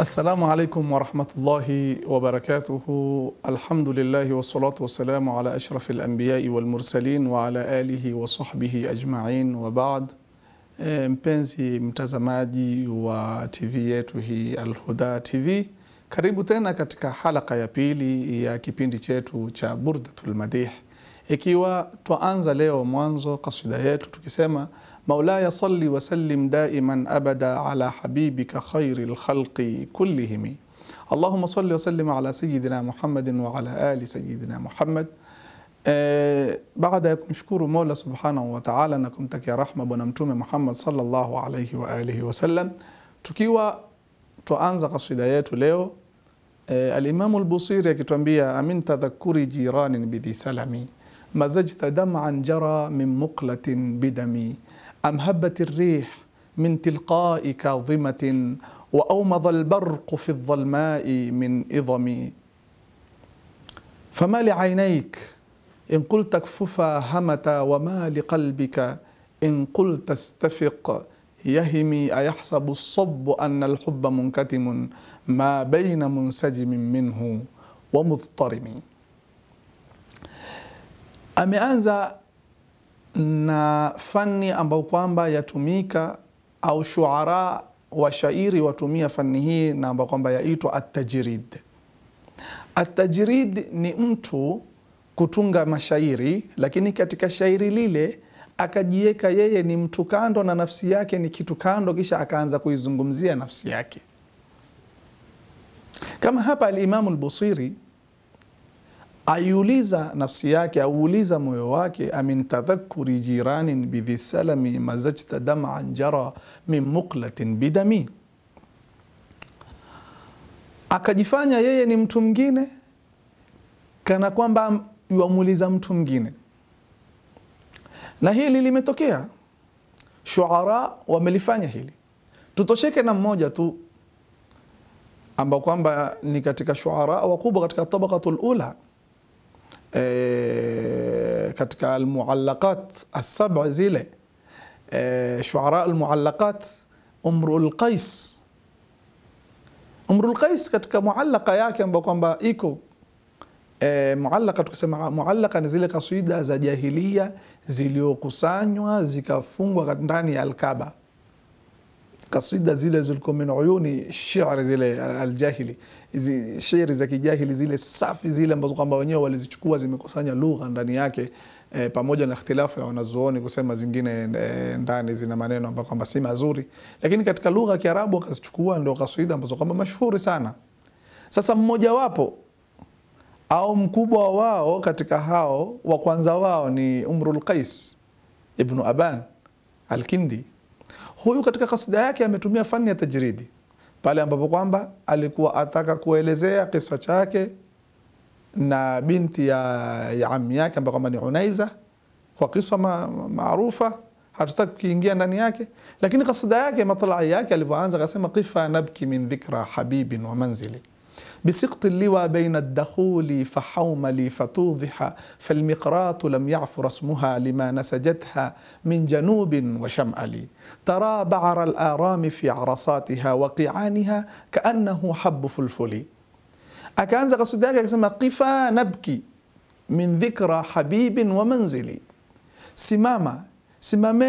السلام عليكم ورحمة الله وبركاته الحمد لله والصلاة والسلام على أشرف الأنبياء والمرسلين وعلى آله وصحبه أجمعين وبعد mpenzi mtazamaji wa TV yetu hii Alhuda TV, karibu tena katika halaka ya pili ya kipindi chetu cha Burdatul Madih, ikiwa tuanza leo mwanzo kasida yetu tukisema مولاي صل وسلم دائما ابدا على حبيبك خير الخلق كلهم. اللهم صل وسلم على سيدنا محمد وعلى ال سيدنا محمد. آه، بعد مشكور مولى سبحانه وتعالى انكم تكي رحمه بنمتوم محمد صلى الله عليه واله وسلم. تكيوا تؤانز قصيده ياتو ليو آه، الامام البصير يكتمبيا امن تذكر جيران بذي سلمي مزجت دمعا جرى من مقله بدمي. أم هبت الريح من تلقاء كاظمة وأومض البرق في الظلماء من إظم فما لعينيك إن قلت كففا همتا وما لقلبك إن قلت استفق يهمي أيحسب الصب أن الحب منكتم ما بين منسجم منه ومضطرم أميانza na fani ambayo kwamba yatumika au shuara washairi watumia fani hii na ambayo kwamba yaitwa atajrid atajrid ni mtu kutunga mashairi, lakini katika shairi lile akajiweka yeye ni mtu kando na nafsi yake ni kitu kando, kisha akaanza kuizungumzia nafsi yake, kama hapa Alimamu Lbusiri aiuliza nafsi yake, auuliza moyo wake, amin tadhakuri jiranin salami mazajta daman jara min muklatin bidami, akajifanya yeye ni mtu mwingine, kana kwamba yuamuliza mtu mwingine. Na hili limetokea, shuara wamelifanya hili. Tutosheke na mmoja tu ambao kwamba ni katika shuara wakubwa katika tabakatul ula e, katika almuallaqat assaba zile e, shuara almuallaqat Umru lqais Umru lqais katika muallaka yake ambayo kwamba iko E, muallaka tukisema muallaka ni zile kaswida za jahilia ziliokusanywa zikafungwa ndani ya Alkaba, kaswida zile zilikuwa min uyuni shi'ri zile aljahili al sheri za kijahili zile safi zile ambazo kwamba wenyewe walizichukua zimekusanya lugha ndani yake e, pamoja na ikhtilafu ya wanazuoni kusema zingine eh, ndani zina maneno ambayo kwamba si mazuri, lakini katika lugha ya Kiarabu akazichukua ndio kaswida ambazo kwamba mashuhuri sana. Sasa mmojawapo au mkubwa wao katika hao wa kwanza wao ni Umrul Qais Ibnu Aban Alkindi. Huyu katika kasida yake ametumia fani ya tajridi pale ambapo kwamba alikuwa ataka kuelezea kisa chake na binti ya, ya ami yake ambayo kwamba ni Unaiza kwa kisa maarufa ma, hatutaki kukiingia ndani yake, lakini kasida yake matlai yake alipoanza akasema, qifa nabki min dhikra habibin wa manzili بسقط اللوى بين الدخول فحوملي فتوضح فالمقراط لم يعفر اسمها لما نسجتها من جنوب وشمأل ترى بعر الآرام في عرصاتها وقيعانها كأنه حب فلفل أكأنز قصدك يسمى قفا نبكي من ذكرى حبيب ومنزلي simama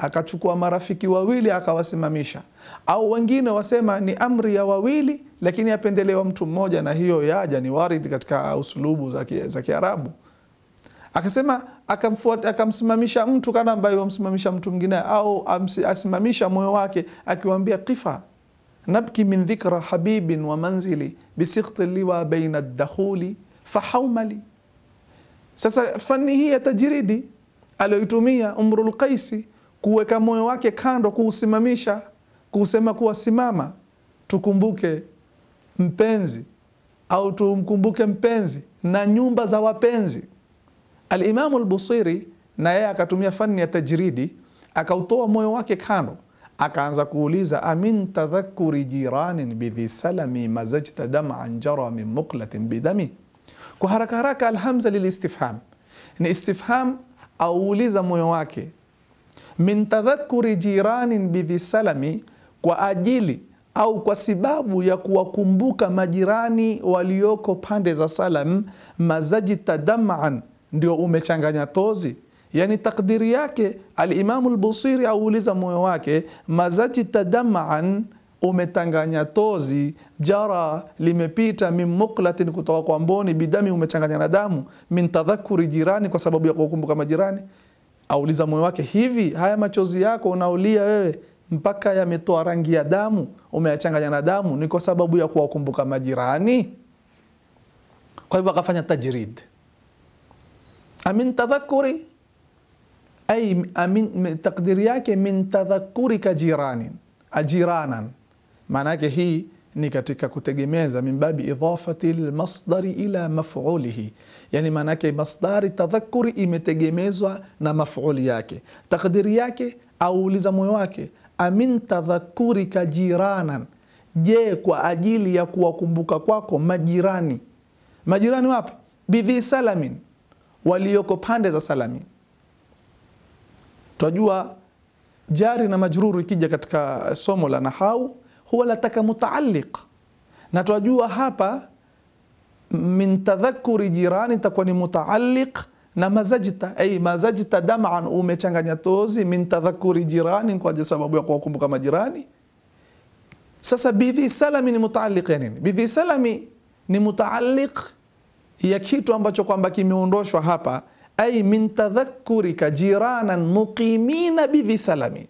أكتشكوا مرافقي وويلي أكوا سماميشا au wengine wasema ni amri ya wawili lakini apendelewa mtu mmoja, na hiyo yaja ni waridhi katika usulubu za Kiarabu. Akasema akamfuata akamsimamisha mtu kana ambayo amsimamisha mtu mwingine, au asimamisha moyo wake akiwambia, qifa nabki min dhikra habibin wa manzili bisikti liwa baina dakhuli fahaumali. Sasa fani hii ya tajiridi aliyoitumia Umrul Qaisi kuweka moyo wake kando, kuusimamisha kusema kuwa simama, tukumbuke mpenzi au tumkumbuke mpenzi na nyumba za wapenzi. Alimamu Albusiri na yeye akatumia fani ya tajridi, akautoa moyo wake kando, akaanza kuuliza amin tadhakuri jiranin bidhi salami mazajta daman jara min muqlatin bidami. Kwa haraka haraka, alhamza lilistifham ni istifham, auuliza moyo wake min tadhakuri jiranin bidhi salami kwa ajili au kwa sababu ya kuwakumbuka majirani walioko pande za Salam. Mazaji tadamaan, ndio umechanganya tozi Yani takdiri yake Alimamu Lbusiri auuliza moyo wake, mazaji tadamaan, umetanganya tozi. Jara limepita, min muklatin, kutoka kwa mboni, bidami, umechanganya na damu, min tadhakuri jirani, kwa sababu ya kuwakumbuka majirani. Auliza moyo wake, hivi haya machozi yako unaolia wewe mpaka yametoa rangi ya damu, umeyachanganya na damu, ni kwa sababu ya kuwakumbuka majirani? Kwa hivyo akafanya tajrid. Amin tadhakuri ay amin, takdiri yake min ka jirani ajiranan, maana yake hii ni katika kutegemeza minbabi idhafati lmasdari ila mafulihi, yani maanake masdari tadhakuri imetegemezwa na mafuli yake. Takdiri yake auuliza moyo wake amin tadhakurika jiranan, je, kwa ajili ya kuwakumbuka kwako majirani. Majirani wapi? Bidhi salamin, walioko pande za salamin. Twajua jari na majruru ikija katika somo la nahau huwa lataka mutaalliq, na twajua hapa min tadhakuri jirani itakuwa ni mutaalliq na mazajita ay eh, mazajita dam'an, umechanganya tozi, min tadhakuri jirani, kwa sababu ya kuwakumbuka majirani. Sasa bidhi salami ni mutaalliq ya nini? Bidhi salami ni mutaalliq ya kitu ambacho kwamba kimeondoshwa hapa, ay min tadhakurika jiranan muqimina bidhi salami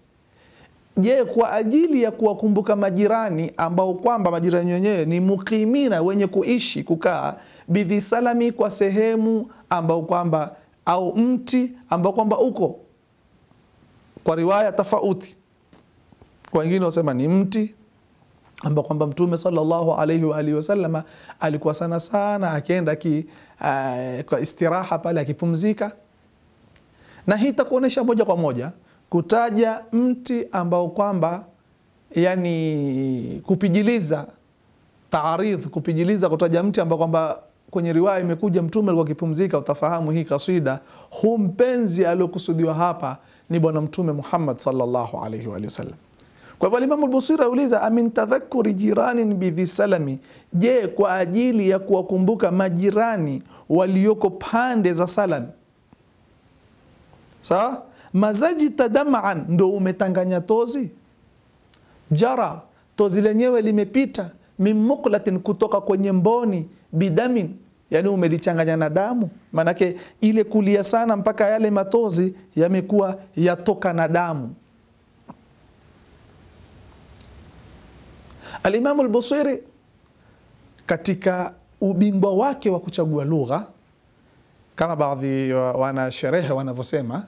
Je, kwa ajili ya kuwakumbuka majirani ambao kwamba majirani wenyewe ni mukimina, wenye kuishi kukaa salami kwa sehemu ambao kwamba au mti ambao kwamba uko kwa riwaya tofauti, kwa wengine wasema ni mti ambao kwamba Mtume sallallahu alaihi wa alihi wasallama alikuwa sana sana akienda ki, uh, kwa istiraha pale akipumzika, na hii itakuonesha moja kwa moja kutaja mti ambao kwamba yani kupijiliza taaridh, kupijiliza, kutaja mti ambao kwamba kwenye riwaya imekuja Mtume alikuwa akipumzika, utafahamu hii kaswida. hu mpenzi aliokusudiwa hapa ni Bwana Mtume Muhammad sallallahu alaihi wa sallam. Kwa hivyo Alimamu Busiri auliza amin tadhakuri jiranin bidhisalami, je, kwa ajili ya kuwakumbuka majirani walioko pande za salam Sawa, mazajita damaan, ndo umetanganya tozi. Jara, tozi lenyewe limepita, min muklatin, kutoka kwenye mboni, bidamin, yani umelichanganya na damu. Maanake ile kulia sana mpaka yale matozi yamekuwa yatoka na damu. Alimamu Albusiri katika ubingwa wake wa kuchagua lugha kama baadhi wanasherehe wanavyosema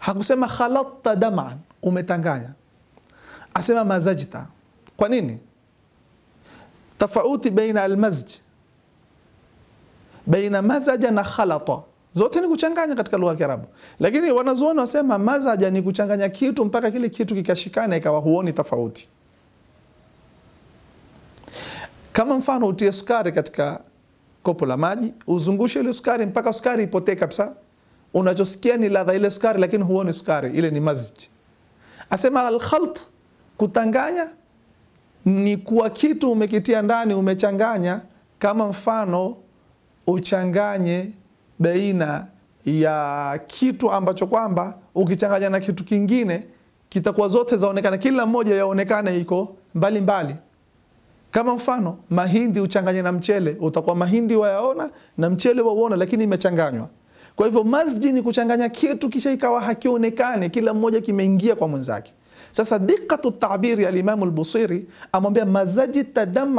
hakusema khalatta daman, umetanganya, asema mazajta. Kwa nini? Tofauti baina almazj, baina mazaja na khalata, zote ni kuchanganya katika lugha ya Kiarabu, lakini wanazuoni wasema mazaja ni kuchanganya kitu mpaka kile kitu kikashikana ikawa huoni tofauti. Kama mfano utie sukari katika kopo la maji, uzungushe ile sukari mpaka sukari ipotee kabisa unachosikia ni ladha ile sukari, lakini huoni sukari, ile ni mazji. Asema alkhalt, kutanganya ni kuwa kitu umekitia ndani, umechanganya. Kama mfano uchanganye baina ya kitu ambacho kwamba ukichanganya na kitu kingine kitakuwa zote zaonekana, kila moja yaonekana iko mbalimbali mbali. Kama mfano mahindi uchanganye na mchele, utakuwa mahindi wayaona na mchele wauona, lakini imechanganywa. Kwa hivyo mazji ni kuchanganya kitu kisha ikawa hakionekane, kila mmoja kimeingia kwa mwenzake. Sasa diqatu tabiri ya limamu Lbusiri amwambia mazaji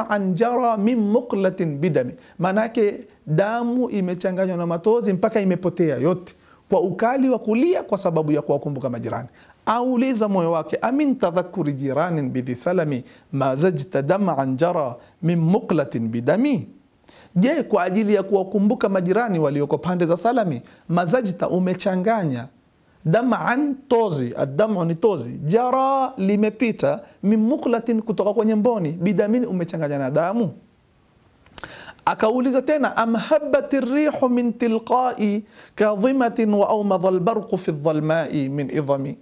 an jara min muklatin bidami, maanake damu imechanganywa na matozi mpaka imepotea yote kwa ukali wa kulia kwa sababu ya kuwakumbuka majirani. Auliza moyo wake, amin tadhakuri jiranin bidhisalami mazajta an jara min muklatin bidami Je, kwa ajili ya kuwakumbuka majirani walioko pande za Salami, mazajta umechanganya daman tozi, addamu ni tozi, jara limepita, min muklatin kutoka kwenye mboni, bidamini umechanganya na damu. Akauliza tena amhabat rihu min tilqai kadhimatin wa aumadha albarqu fi dhalmai min idhami,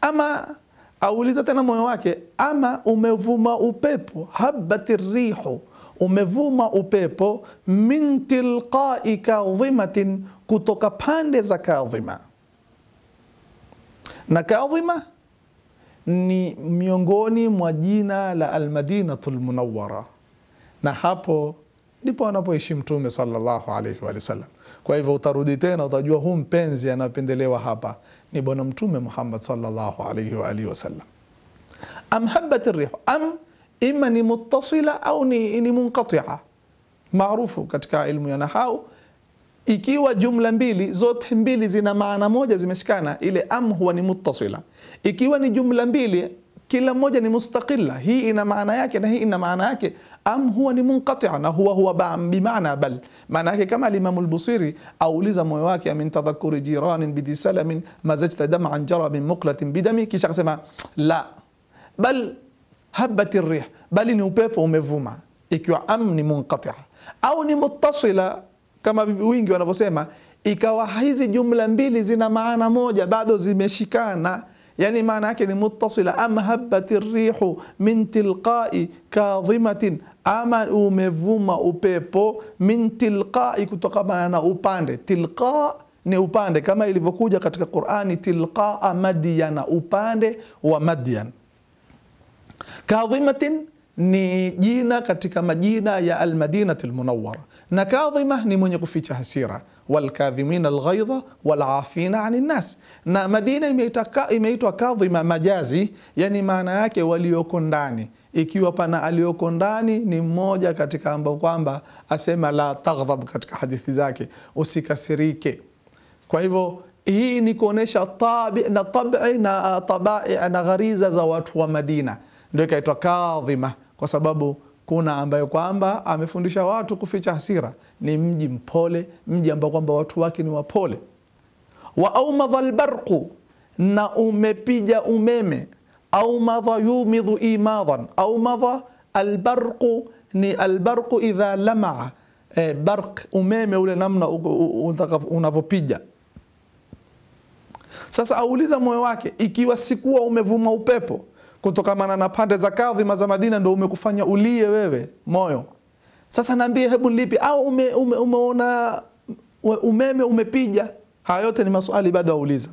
ama auliza tena moyo wake, ama umevuma upepo habati rihu umevuma upepo min tilqai kadhimatin, kutoka pande za kadhima. Na kadhima ni miongoni mwa jina la Almadinatu Lmunawara, na hapo ndipo anapoishi Mtume sallallahu alaihi wa sallam. Kwa hivyo utarudi tena, utajua huu mpenzi anayopendelewa hapa ni Bwana Mtume Muhammad sallallahu alaihi wa alihi wasallam. Am am إما ni mutasila au ni, ni munqatia maarufu katika ilmu ya nahau ikiwa jumla mbili zote mbili zina maana moja zimeshikana ile am huwa ni muttasila ikiwa ni jumla mbili kila moja ni mustaqilla hii ina maana yake na hii ina maana yake am huwa ni munqati'a na huwa huwa bimaana bal maana yake kama al-Imam al-Busiri auliza moyo wake min tadhakkuri jiranin bidhi salamin mazajta dam'an jara min muqlatin bidami kisha akasema la bal habati rih, bali ni upepo umevuma, ikiwa am ni munqatia au ni muttasila kama wingi wanavyosema, ikawa hizi jumla mbili zina maana moja, bado zimeshikana yani maana yake ni muttasila. Am habat rihu min tilqai kadhimatin, ama umevuma upepo min tilqai, kutokamana na upande. Tilqa ni upande, kama ilivyokuja katika Qur'ani, tilqaa Madyana, upande wa Madyan. Kadhimatin ni jina katika majina ya Almadinati Lmunawara, na kadhima ni mwenye kuficha hasira, walkadhimina lghaidha walafina ani nnas. Na Madina imeitwa kadhima majazi, yani maana yake walioko ndani, ikiwa pana alioko ndani ni mmoja katika ambao kwamba asema la taghdhab katika hadithi zake, usikasirike. Kwa hivyo hii ni kuonyesha tabi na tabi na tabai na ghariza za watu wa Madina ndio ikaitwa kadhima, kwa sababu kuna ambayo kwamba amefundisha watu kuficha hasira, ni mji mpole, mji ambao kwamba watu wake ni wapole. Wa aumadha albarqu, na umepija umeme. Aumadha yumidhu imadhan, aumadha albarqu ni albarqu idha lamaa e, bark umeme ule namna unavyopija. Sasa auliza moyo wake, ikiwa sikuwa umevuma upepo kutokamana na pande za kadhima za Madina ndo umekufanya ulie wewe moyo. Sasa naambie, hebu nilipi au ume, ume, umeona umeme umepija? Haya yote ni maswali bado auliza,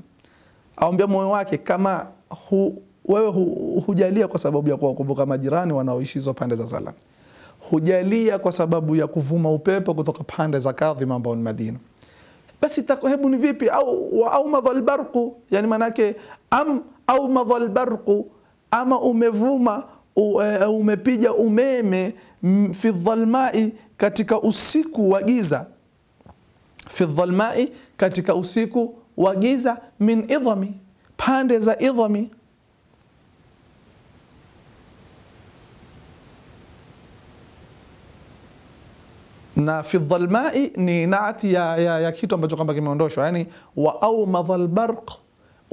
aombea moyo wake kama hu, wewe hu, hujalia kwa sababu ya kuwakumbuka majirani wanaoishi hizo pande za Salam, hujalia kwa sababu ya kuvuma upepo kutoka pande za kadhima ambao ni Madina basi hebu ni vipi au, au madhal yani manake am au madhal ama umevuma e, e, umepija umeme fi dhalmai, katika usiku wa giza, fi dhalmai, katika usiku wa giza, min idhami, pande za idhami na fi dhalmai ni naati ya, ya, ya kitu ambacho kwamba kimeondoshwa, yani wa au madhalbarq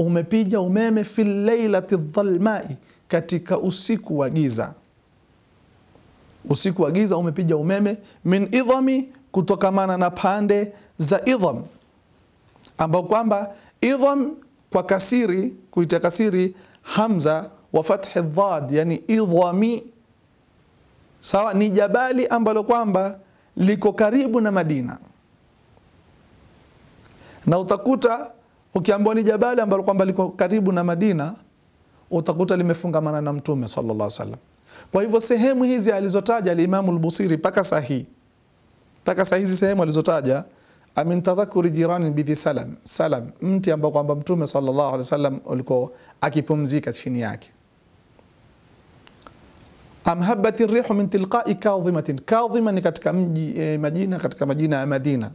umepija umeme fi lailati dhalmai, katika usiku wa giza. Usiku wa giza umepija umeme, min idhami, kutokamana na pande za idham, ambao kwamba idham kwa kasiri, kuita kasiri hamza wa fathi dhad, yani idhami sawa, ni jabali ambalo kwamba liko karibu na Madina na utakuta Ukiambiwa ni jabali ambalo kwamba liko karibu na Madina, utakuta limefungamana na Mtume sallallahu alaihi wasallam. Kwa hivyo sehemu hizi alizotaja al-Imamu al-Busiri paka sahi paka saa hizi sehemu alizotaja amin tadhakuri jirani bidhi salam salam, mti ambao kwamba Mtume sallallahu alaihi wasallam ulikuwa akipumzika chini yake. Amhabati rihu min tilqai kadhimatin kadhima ni katika mji eh, majina katika majina ya Madina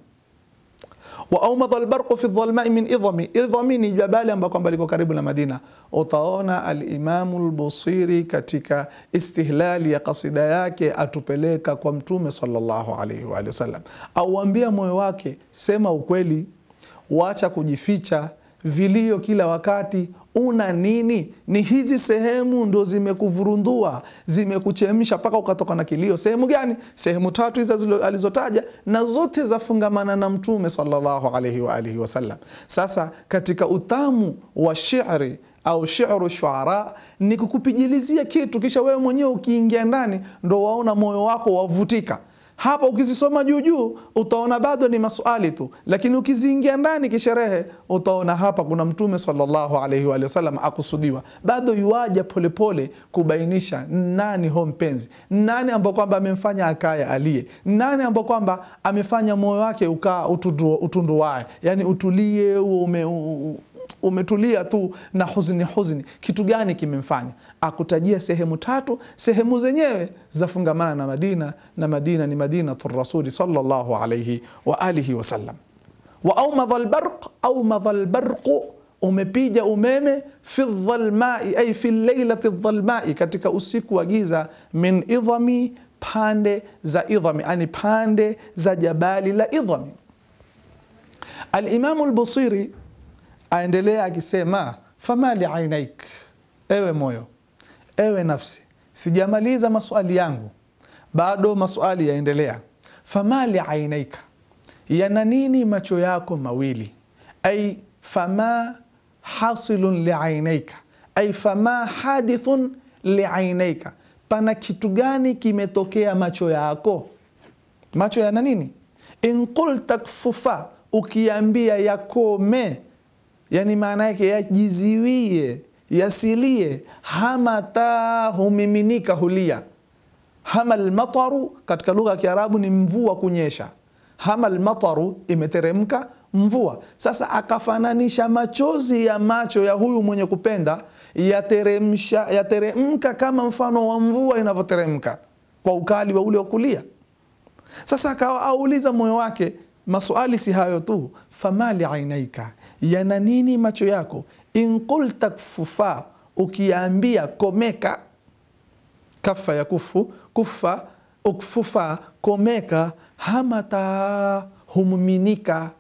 wa aumadha albarqu fi dhalmai min idhami. Idhami ni jabali ambayo kwamba liko karibu na Madina. Utaona alimamu lbusiri katika istihlali ya kasida yake atupeleka kwa Mtume sallallahu alaihi wa sallam, auambia moyo wake, sema ukweli, wacha kujificha vilio kila wakati una nini? Ni hizi sehemu ndo zimekuvurundua, zimekuchemsha mpaka ukatoka na kilio. Sehemu gani? Sehemu tatu hizo alizotaja, na zote zafungamana na Mtume sallallahu alaihi wa alihi wasallam. Sasa katika utamu wa shi'ri au shi'ru shuara ni kukupijilizia kitu, kisha wewe mwenyewe ukiingia ndani ndo waona moyo wako wavutika. Hapa ukizisoma juu juu utaona bado ni maswali tu, lakini ukiziingia ndani kisherehe utaona hapa kuna Mtume sallallahu alaihi wa sallam akusudiwa, bado yuaja polepole kubainisha nani ho mpenzi, nani ambao kwamba amemfanya akaya aliye, nani ambao kwamba amefanya moyo wake ukaa utunduwae, yani utulie ume, u, u, umetulia tu na huzuni huzuni, kitu gani kimemfanya? Akutajia sehemu tatu, sehemu zenyewe zafungamana na Madina, na Madina ni Madinatu Rasuli sallallahu alayhi wa alihi wasallam. Wa aumadha au aumadha albarqu, umepija umeme fi dhalmai, ay fi lailati dhalmai, katika usiku wa giza, min idhami, pande za idhami, ani pande za jabali la idhami. Alimamu Albusiri aendelea akisema famali ainaik, ewe moyo, ewe nafsi, sijamaliza maswali yangu, bado maswali yaendelea. Famali ainaika, yana nini macho yako mawili? Ai fama hasilun liainaika, ai fama hadithun liainaika, pana kitu gani kimetokea macho yako? Macho yana nini? In qulta kfufa, ukiambia yakome yani maana yake yajiziwie, yasilie. Hamata humiminika, hulia. Hama lmataru katika lugha ya Kiarabu ni mvua kunyesha. Hama lmataru, imeteremka mvua. Sasa akafananisha machozi ya macho ya huyu mwenye kupenda yateremsha yateremka kama mfano wa mvua inavyoteremka kwa ukali wa ule wa kulia. Sasa akawa auliza moyo wake, Maswali si hayo tu, famali ainaika, yana nini macho yako? inkulta kfufa, ukiambia komeka, kafa ya kufu kufa ukfufa komeka, hamata humuminika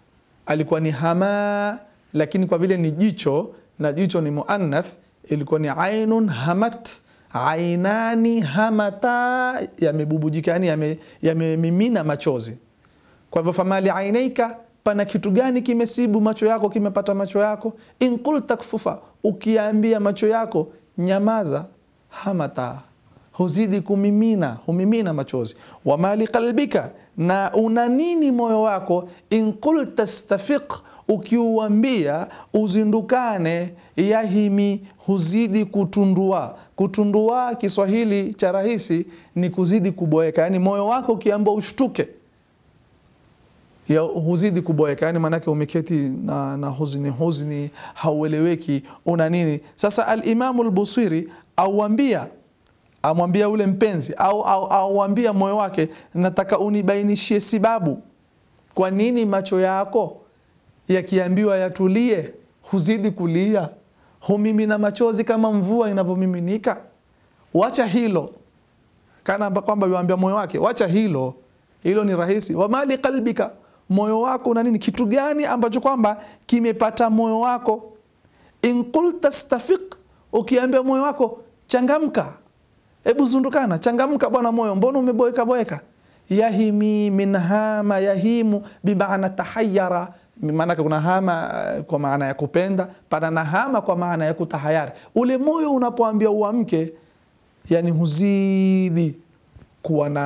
alikuwa ni hama, lakini kwa vile ni jicho na jicho ni muannath, ilikuwa ni ainun hamat ainani hamata, yamebubujika yani yamemimina yame machozi kwa hivyo famali ainaika, pana kitu gani kimesibu macho yako, kimepata macho yako? Inkulta kfufa, ukiambia macho yako nyamaza, hamata huzidi kumimina, humimina machozi. Wamali qalbika, na una nini moyo wako? Inkulta stafiq, ukiuambia uzindukane, yahimi, huzidi kutundua. Kutundua Kiswahili cha rahisi ni kuzidi kuboeka, yaani moyo wako ukiambia ushtuke ya huzidi kuboeka, yani maanake umeketi na, na huzini huzini, haueleweki una nini. Sasa Alimamu Lbusiri auambia amwambia ule mpenzi au auambia au moyo wake, nataka unibainishie sababu kwa nini macho yako yakiambiwa yatulie huzidi kulia, humimina machozi kama mvua inavyomiminika. Wacha hilo, kana kwamba yuambia moyo wake, wacha hilo, hilo ni rahisi. Wamali qalbika moyo wako una nini, kitu gani ambacho kwamba kimepata moyo wako. In qulta stafiq, ukiambia moyo wako changamka, hebu zundukana, changamka bwana moyo, mbona umeboeka boeka? Yahimi min hama yahimu, bimaana tahayara maanake kuna hama eh, kwa maana ya kupenda pana na hama kwa maana ya kutahayari. Ule moyo unapoambia uamke, yani huzidi kuwa na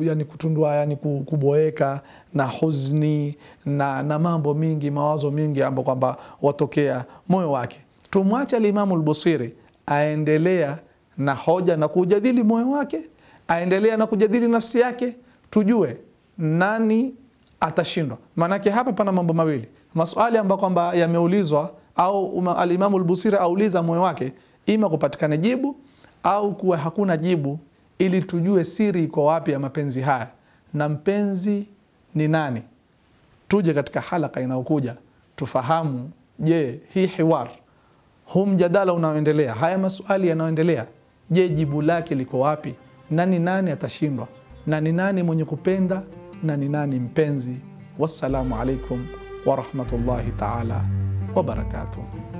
yani kutundua yani kuboeka na huzni na, na mambo mingi mawazo mingi ambayo kwamba watokea moyo wake. Tumwache Alimamu Lbusiri aendelea na hoja na kujadili moyo wake, aendelea na kujadili nafsi yake, tujue nani atashindwa. Maanake hapa pana mambo mawili, maswali ambayo kwamba yameulizwa au Alimamu Lbusiri auliza moyo wake, ima kupatikana jibu au kuwa hakuna jibu ili tujue siri iko wapi ya mapenzi haya na mpenzi ni nani. Tuje katika halaka inayokuja tufahamu, je, hii hiwar, hu mjadala unaoendelea, haya maswali yanayoendelea, je, jibu lake liko wapi? Na ni nani atashindwa? Na ni nani mwenye kupenda? Na ni nani mpenzi? Wassalamu alaikum warahmatullahi taala wabarakatuh.